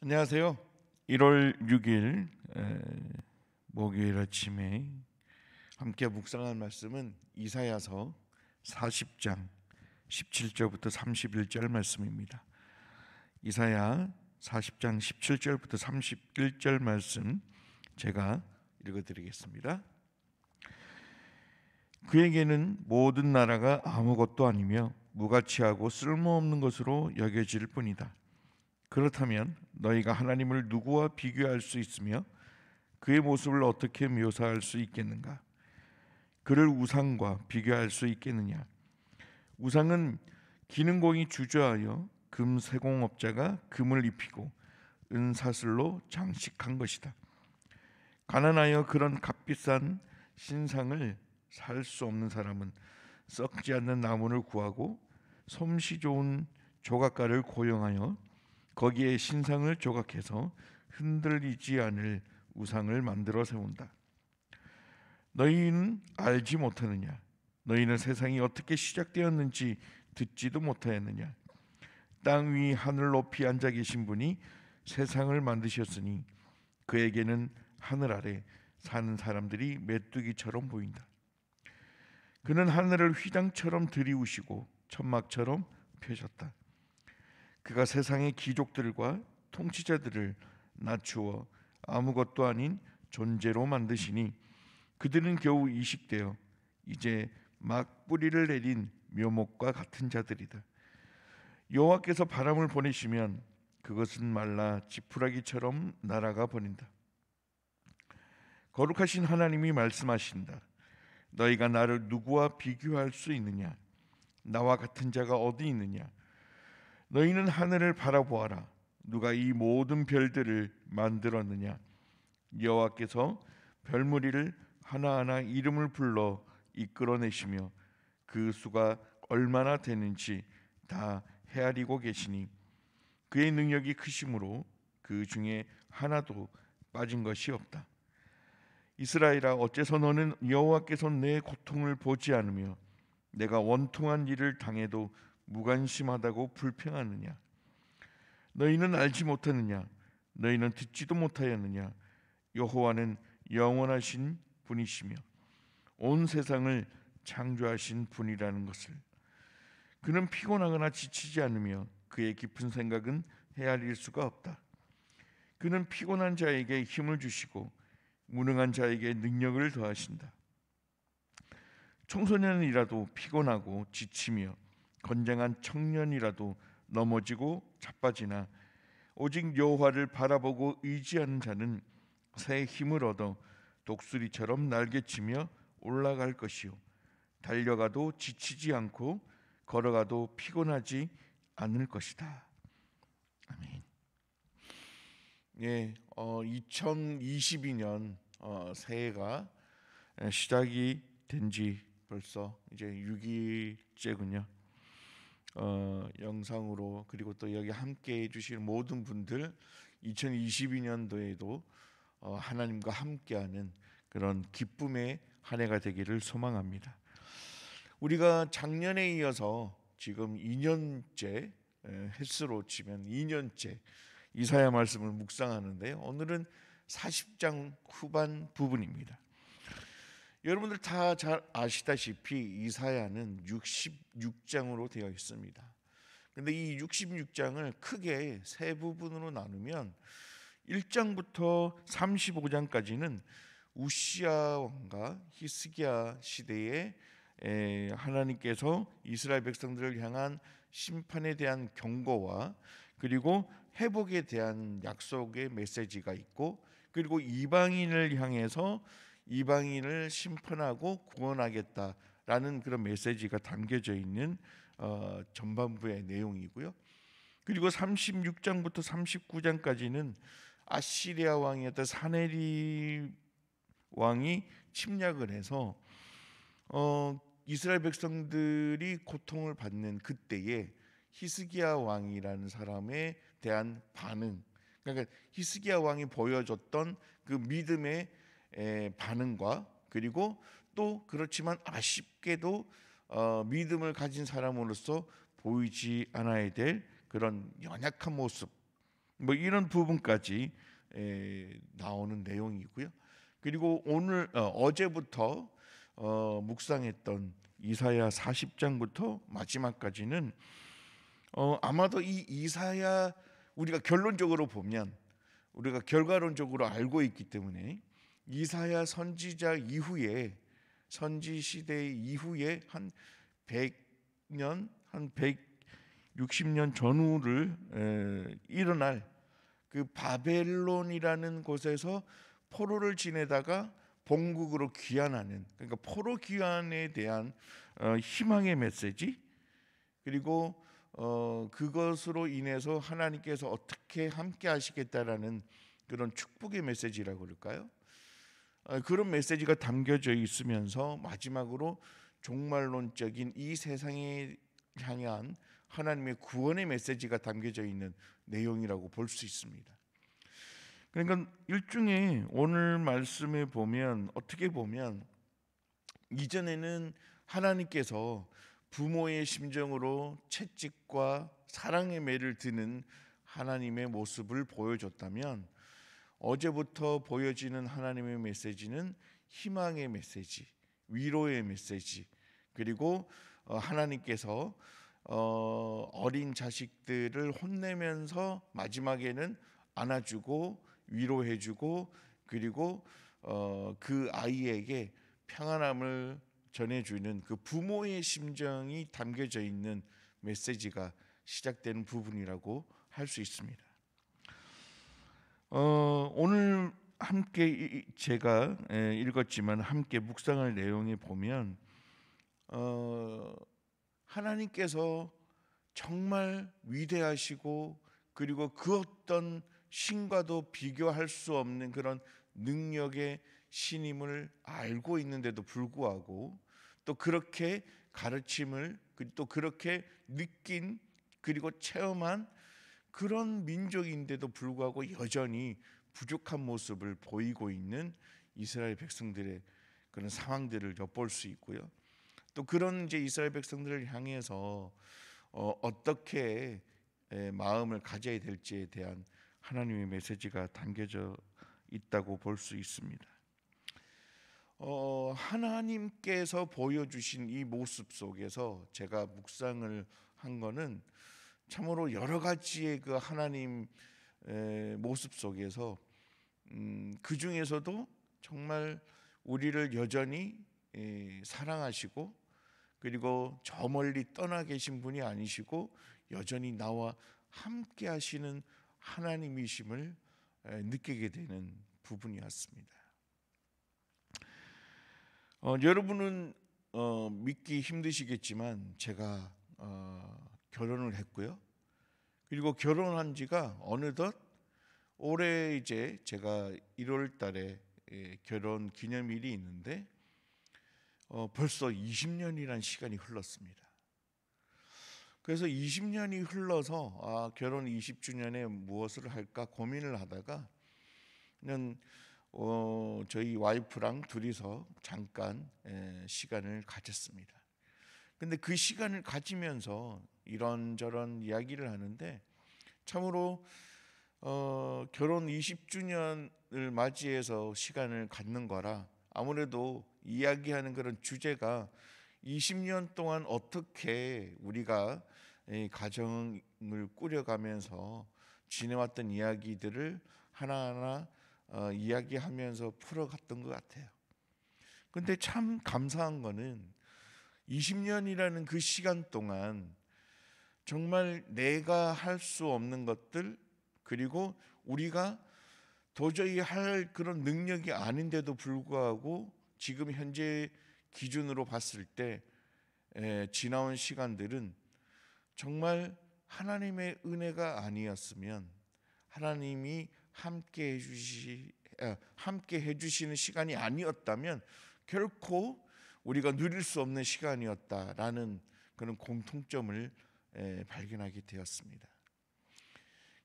안녕하세요. 1월 6일 목요일 아침에 함께 묵상할 말씀은 이사야서 40장 17절부터 31절 말씀입니다. 이사야 40장 17절부터 31절 말씀 제가 읽어 드리겠습니다. 그에게는 모든 나라가 아무것도 아니며 무가치하고 쓸모없는 것으로 여겨질 뿐이다. 그렇다면 너희가 하나님을 누구와 비교할 수 있으며 그의 모습을 어떻게 묘사할 수 있겠는가? 그를 우상과 비교할 수 있겠느냐? 우상은 기능공이 주저하여 금 세공업자가 금을 입히고 은사슬로 장식한 것이다. 가난하여 그런 값비싼 신상을 살 수 없는 사람은 썩지 않는 나무를 구하고 솜씨 좋은 조각가를 고용하여 거기에 신상을 조각해서 흔들리지 않을 우상을 만들어 세운다. 너희는 알지 못하느냐? 너희는 세상이 어떻게 시작되었는지 듣지도 못하였느냐? 땅 위 하늘 높이 앉아 계신 분이 세상을 만드셨으니 그에게는 하늘 아래 사는 사람들이 메뚜기처럼 보인다. 그는 하늘을 휘장처럼 들이우시고 천막처럼 펴셨다. 그가 세상의 귀족들과 통치자들을 낮추어 아무것도 아닌 존재로 만드시니 그들은 겨우 이식되어 이제 막 뿌리를 내린 묘목과 같은 자들이다. 여호와께서 바람을 보내시면 그것은 말라 지푸라기처럼 날아가 버린다. 거룩하신 하나님이 말씀하신다. 너희가 나를 누구와 비교할 수 있느냐? 나와 같은 자가 어디 있느냐? 너희는 하늘을 바라보아라. 누가 이 모든 별들을 만들었느냐? 여호와께서 별무리를 하나하나 이름을 불러 이끌어내시며 그 수가 얼마나 되는지 다 헤아리고 계시니 그의 능력이 크심으로 그 중에 하나도 빠진 것이 없다. 이스라엘아 어째서 너는 여호와께서 내 고통을 보지 않으며 내가 원통한 일을 당해도 무관심하다고 불평하느냐? 너희는 알지 못하느냐? 너희는 듣지도 못하였느냐? 여호와는 영원하신 분이시며 온 세상을 창조하신 분이라는 것을 그는 피곤하거나 지치지 않으며 그의 깊은 생각은 헤아릴 수가 없다. 그는 피곤한 자에게 힘을 주시고 무능한 자에게 능력을 더하신다. 청소년이라도 피곤하고 지치며 건장한 청년이라도 넘어지고 자빠지나 오직 여호와를 바라보고 의지하는 자는 새 힘을 얻어 독수리처럼 날개치며 올라갈 것이요 달려가도 지치지 않고 걸어가도 피곤하지 않을 것이다. 아멘. 예, 어, 2022년 어, 새해가 예, 시작이 된 지 벌써 이제 6일째군요. 어, 영상으로 그리고 또 여기 함께 해주실 모든 분들 2022년도에도 어, 하나님과 함께하는 그런 기쁨의 한 해가 되기를 소망합니다. 우리가 작년에 이어서 지금 2년째 횟수로 치면 2년째 이사야 말씀을 묵상하는데요. 오늘은 40장 후반 부분입니다. 여러분들 다 잘 아시다시피 이사야는 66장으로 되어 있습니다. 근데 이 66장을 크게 세 부분으로 나누면 1장부터 35장까지는 우시아 왕과 히스기야 시대에 하나님께서 이스라엘 백성들을 향한 심판에 대한 경고와 그리고 회복에 대한 약속의 메시지가 있고 그리고 이방인을 향해서 이방인을 심판하고 구원하겠다라는 그런 메시지가 담겨져 있는 어, 전반부의 내용이고요. 그리고 36장부터 39장까지는 아시리아 왕이었던 사네리 왕이 침략을 해서 어, 이스라엘 백성들이 고통을 받는 그때에 히스기야 왕이라는 사람에 대한 반응 그러니까 히스기야 왕이 보여줬던 그 믿음의 반응과 그리고 또 그렇지만 아쉽게도 어, 믿음을 가진 사람으로서 보이지 않아야 될 그런 연약한 모습 뭐 이런 부분까지 나오는 내용이고요. 그리고 오늘 어, 제부터 어, 묵상했던 이사야 40장부터 마지막까지는 어, 아마도 이 이사야 우리가 결론적으로 보면 우리가 결과론적으로 알고 있기 때문에 이사야 선지자 이후에 선지 시대 이후에 한 100년 한 160년 전후를 일어날 그 바벨론이라는 곳에서 포로를 지내다가 본국으로 귀환하는 그러니까 포로 귀환에 대한 어, 희망의 메시지 그리고 어, 그것으로 인해서 하나님께서 어떻게 함께 하시겠다라는 그런 축복의 메시지라고 그럴까요? 어, 그런 메시지가 담겨져 있으면서 마지막으로 종말론적인 이 세상에 향한 하나님의 구원의 메시지가 담겨져 있는 내용이라고 볼 수 있습니다. 그러니까 일종의 오늘 말씀에 보면 어떻게 보면 이전에는 하나님께서 부모의 심정으로 채찍과 사랑의 매를 드는 하나님의 모습을 보여줬다면 어제부터 보여지는 하나님의 메시지는 희망의 메시지, 위로의 메시지, 그리고 어, 하나님께서 어, 어린 자식들을 혼내면서 마지막에는 안아주고 위로해주고 그리고 어, 그 아이에게 평안함을 전해주는 그 부모의 심정이 담겨져 있는 메시지가 시작되는 부분이라고 할 수 있습니다. 어, 오늘 함께 제가 예, 읽었지만 함께 묵상할 내용에 보면 어, 하나님께서 정말 위대하시고 그리고 그 어떤 신과도 비교할 수 없는 그런 능력의 신임을 알고 있는데도 불구하고 또 그렇게 가르침을 그 또 그렇게 느낀 그리고 체험한 그런 민족인데도 불구하고 여전히 부족한 모습을 보이고 있는 이스라엘 백성들의 그런 상황들을 엿볼 수 있고요. 또 그런 이제 이스라엘 백성들을 향해서 어, 떻게 마음을 가져야 될지에 대한 하나님의 메시지가 담겨져 있다고 볼 수 있습니다. 어, 하나님께서 보여주신 이 모습 속에서 제가 묵상을 한 거는 참으로 여러 가지의 그 하나님 모습 속에서 음, 그 중에서도 정말 우리를 여전히 사랑하시고 그리고 저 멀리 떠나 계신 분이 아니시고 여전히 나와 함께 하시는 하나님이심을 느끼게 되는 부분이었습니다. 어, 여러분은 어, 믿기 힘드시겠지만 제가 어, 결혼을 했고요. 그리고 결혼한 지가 어느덧 올해 이제 제가 1월 달에 예, 결혼 기념일이 있는데 어, 벌써 20년이란 시간이 흘렀습니다. 그래서 20년이 흘러서 아, 결혼 20주년에 무엇을 할까 고민을 하다가 는 어, 저희 와이프랑 둘이서 잠깐 예, 시간을 가졌습니다. 근데 그 시간을 가지면서 이런저런 이야기를 하는데 참으로 어, 결혼 20주년을 맞이해서 시간을 갖는 거라 아무래도 이야기하는 그런 주제가 20년 동안 어떻게 우리가 가정을 꾸려가면서 지내왔던 이야기들을 하나하나 어, 이야기하면서 풀어갔던 것 같아요. 근데 참 감사한 거는 20년이라는 그 시간 동안 정말 내가 할 수 없는 것들 그리고 우리가 도저히 할 그런 능력이 아닌데도 불구하고 지금 현재 기준으로 봤을 때 지나온 시간들은 정말 하나님의 은혜가 아니었으면 하나님이 함께 해주시 함께 해주시는 시간이 아니었다면 결코 우리가 누릴 수 없는 시간이었다라는 그런 공통점을 발견하게 되었습니다.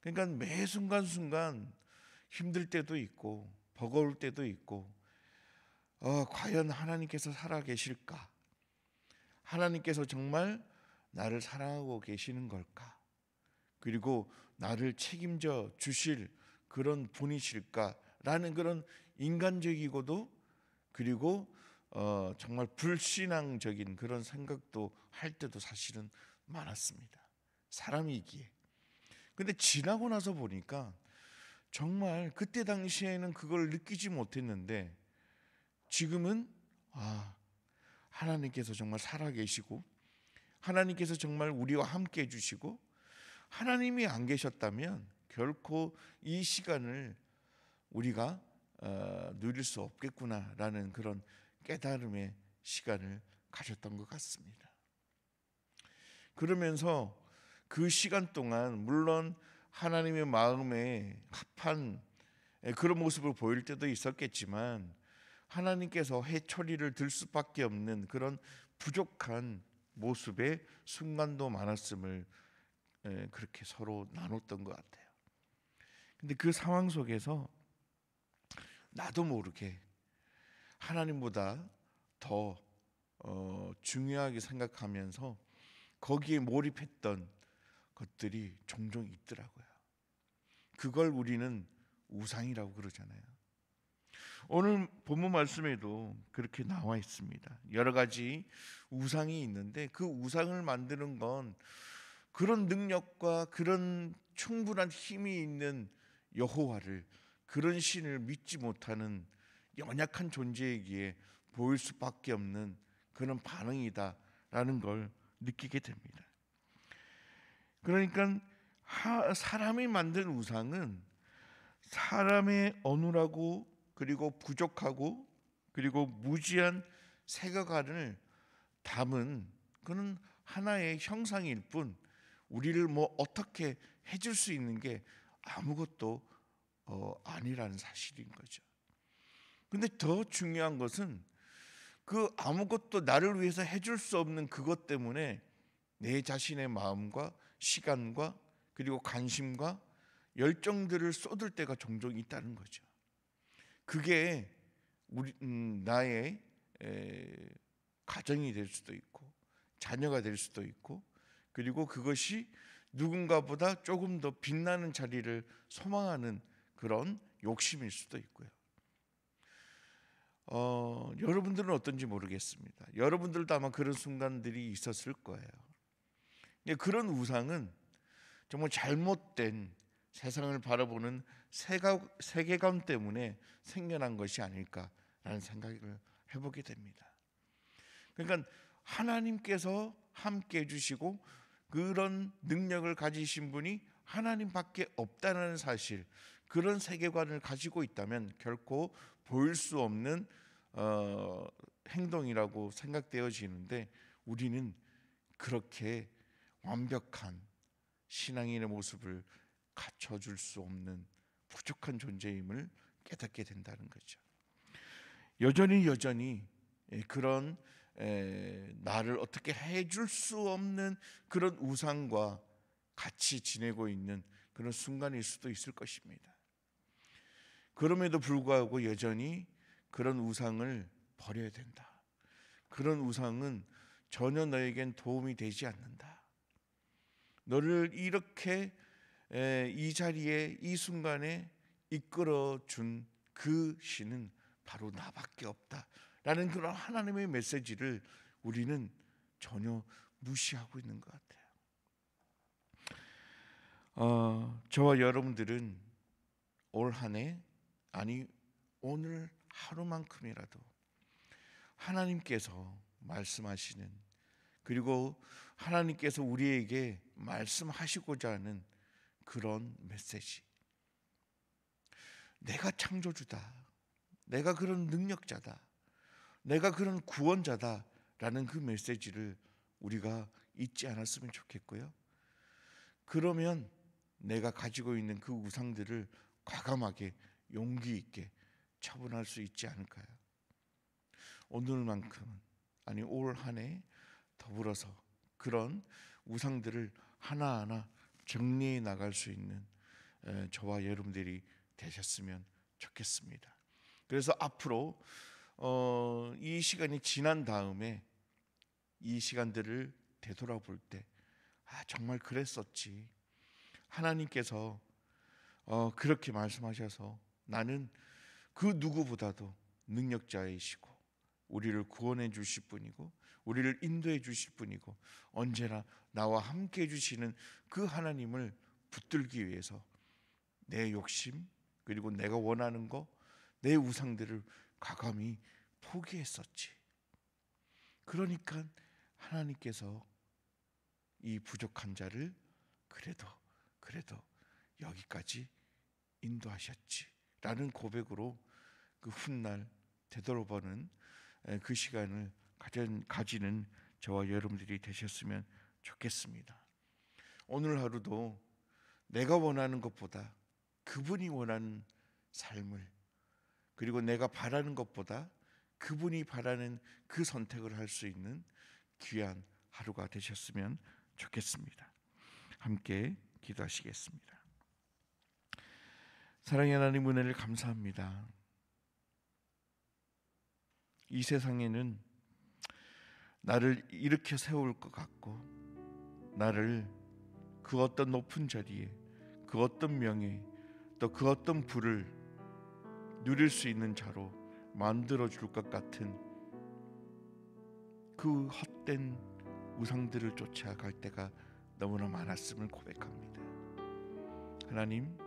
그러니까 매 순간순간 힘들 때도 있고 버거울 때도 있고 어, 과연 하나님께서 살아 계실까? 하나님께서 정말 나를 사랑하고 계시는 걸까? 그리고 나를 책임져 주실 그런 분이실까라는 그런 인간적이고도 그리고 어, 정말 불신앙적인 그런 생각도 할 때도 사실은 많았습니다. 사람이기에. 근데 지나고 나서 보니까 정말 그때 당시에는 그걸 느끼지 못했는데 지금은 아 하나님께서 정말 살아계시고 하나님께서 정말 우리와 함께 해주시고 하나님이 안 계셨다면 결코 이 시간을 우리가 어, 누릴 수 없겠구나라는 그런 깨달음의 시간을 가졌던 것 같습니다. 그러면서 그 시간 동안 물론 하나님의 마음에 합한 예, 그런 모습을 보일 때도 있었겠지만 하나님께서 해초리를 들 수밖에 없는 그런 부족한 모습의 순간도 많았음을 예, 그렇게 서로 나눴던 것 같아요. 근데 그 상황 속에서 나도 모르게 하나님보다 더 어, 중요하게 생각하면서 거기에 몰입했던 것들이 종종 있더라고요. 그걸 우리는 우상이라고 그러잖아요. 오늘 본문 말씀에도 그렇게 나와 있습니다. 여러 가지 우상이 있는데 그 우상을 만드는 건 그런 능력과 그런 충분한 힘이 있는 여호와를 그런 신을 믿지 못하는 연약한 존재이기에 보일 수밖에 없는 그런 반응이다라는 걸 느끼게 됩니다. 그러니까 사람이 만든 우상은 사람의 어눌하고 그리고 부족하고 그리고 무지한 세계관을 담은 그는 하나의 형상일 뿐 우리를 뭐 어떻게 해줄 수 있는 게 아무것도 어, 아니라는 사실인 거죠. 근데 더 중요한 것은 그 아무것도 나를 위해서 해줄 수 없는 그것 때문에 내 자신의 마음과 시간과 그리고 관심과 열정들을 쏟을 때가 종종 있다는 거죠. 그게 우리 음, 나의 에, 가정이 될 수도 있고 자녀가 될 수도 있고 그리고 그것이 누군가보다 조금 더 빛나는 자리를 소망하는 그런 욕심일 수도 있고요. 어, 여러분들은 어떤지 모르겠습니다. 여러분들도 아마 그런 순간들이 있었을 거예요. 근데 그런 우상은 정말 잘못된 세상을 바라보는 세각, 세계감 때문에 생겨난 것이 아닐까라는 생각을 해보게 됩니다. 그러니까 하나님께서 함께 해주시고 그런 능력을 가지신 분이 하나님밖에 없다는 사실, 그런 세계관을 가지고 있다면 결코 보일 수 없는 어, 행동이라고 생각되어지는데 우리는 그렇게 완벽한 신앙인의 모습을 갖춰줄 수 없는 부족한 존재임을 깨닫게 된다는 거죠. 여전히 여전히 예, 그런 에, 나를 어떻게 해줄 수 없는 그런 우상과 같이 지내고 있는 그런 순간일 수도 있을 것입니다. 그럼에도 불구하고 여전히 그런 우상을 버려야 된다. 그런 우상은 전혀 너에겐 도움이 되지 않는다. 너를 이렇게 이 자리에 이 순간에 이끌어 준 그 신은 바로 나밖에 없다라는 그런 하나님의 메시지를 우리는 전혀 무시하고 있는 것 같아요. 어, 저와 여러분들은 올 한해 아니 오늘 하루만큼이라도 하나님께서 말씀하시는 그리고 하나님께서 우리에게 말씀하시고자 하는 그런 메시지. 내가 창조주다. 내가 그런 능력자다. 내가 그런 구원자다. 라는 그 메시지를 우리가 잊지 않았으면 좋겠고요. 그러면 내가 가지고 있는 그 우상들을 과감하게 용기 있게 처분할 수 있지 않을까요? 오늘만큼은 아니 올 한해 더불어서 그런 우상들을 하나하나 정리해 나갈 수 있는 저와 여러분들이 되셨으면 좋겠습니다. 그래서 앞으로 어, 이 시간이 지난 다음에 이 시간들을 되돌아볼 때, 아 정말 그랬었지. 하나님께서 어, 그렇게 말씀하셔서 나는 그 누구보다도 능력자이시고 우리를 구원해 주실 분이고 우리를 인도해 주실 분이고 언제나 나와 함께 해 주시는 그 하나님을 붙들기 위해서 내 욕심 그리고 내가 원하는 거 내 우상들을 과감히 포기했었지. 그러니까 하나님께서 이 부족한 자를 그래도 그래도 여기까지 인도하셨지. 라는 고백으로 그 훗날 되돌아보는 그 시간을 가지는 저와 여러분들이 되셨으면 좋겠습니다. 오늘 하루도 내가 원하는 것보다 그분이 원하는 삶을 그리고 내가 바라는 것보다 그분이 바라는 그 선택을 할 수 있는 귀한 하루가 되셨으면 좋겠습니다. 함께 기도하시겠습니다. 사랑의 하나님 은혜를 감사합니다. 이 세상에는 나를 일으켜 세울 것 같고 나를 그 어떤 높은 자리에 그 어떤 명예 또 그 어떤 부를 누릴 수 있는 자로 만들어 줄 것 같은 그 헛된 우상들을 쫓아갈 때가 너무나 많았음을 고백합니다. 하나님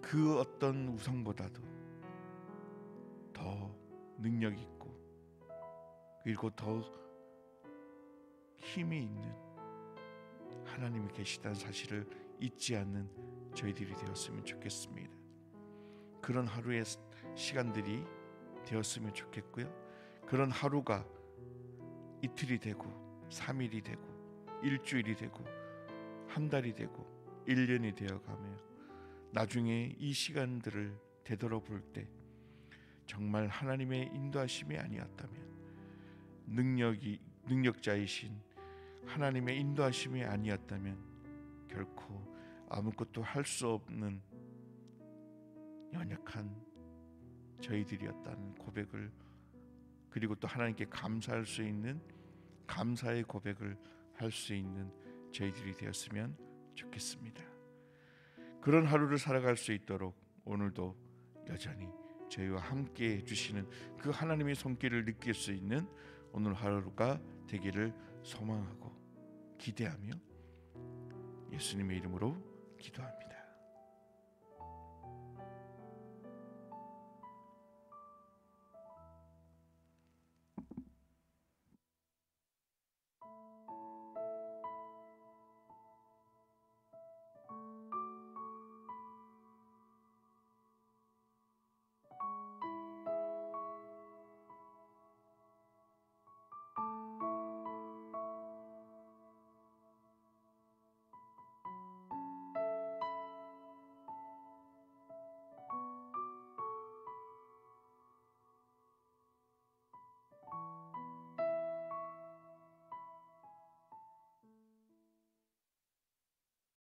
그 어떤 우상보다도 더 능력 있고 그리고 더 힘이 있는 하나님이 계시다는 사실을 잊지 않는 저희들이 되었으면 좋겠습니다. 그런 하루의 시간들이 되었으면 좋겠고요. 그런 하루가 이틀이 되고 3일이 되고 일주일이 되고 한 달이 되고 1년이 되어 가며 나중에 이 시간들을 되돌아볼 때 정말 하나님의 인도하심이 아니었다면 능력이 능력자이신 하나님의 인도하심이 아니었다면 결코 아무것도 할 수 없는 연약한 저희들이었다는 고백을 그리고 또 하나님께 감사할 수 있는 감사의 고백을 할 수 있는 저희들이 되었으면 좋겠습니다. 그런 하루를 살아갈 수 있도록 오늘도 여전히 저희와 함께 해주시는 그 하나님의 손길을 느낄 수 있는 오늘 하루가 되기를 소망하고 기대하며 예수님의 이름으로 기도합니다.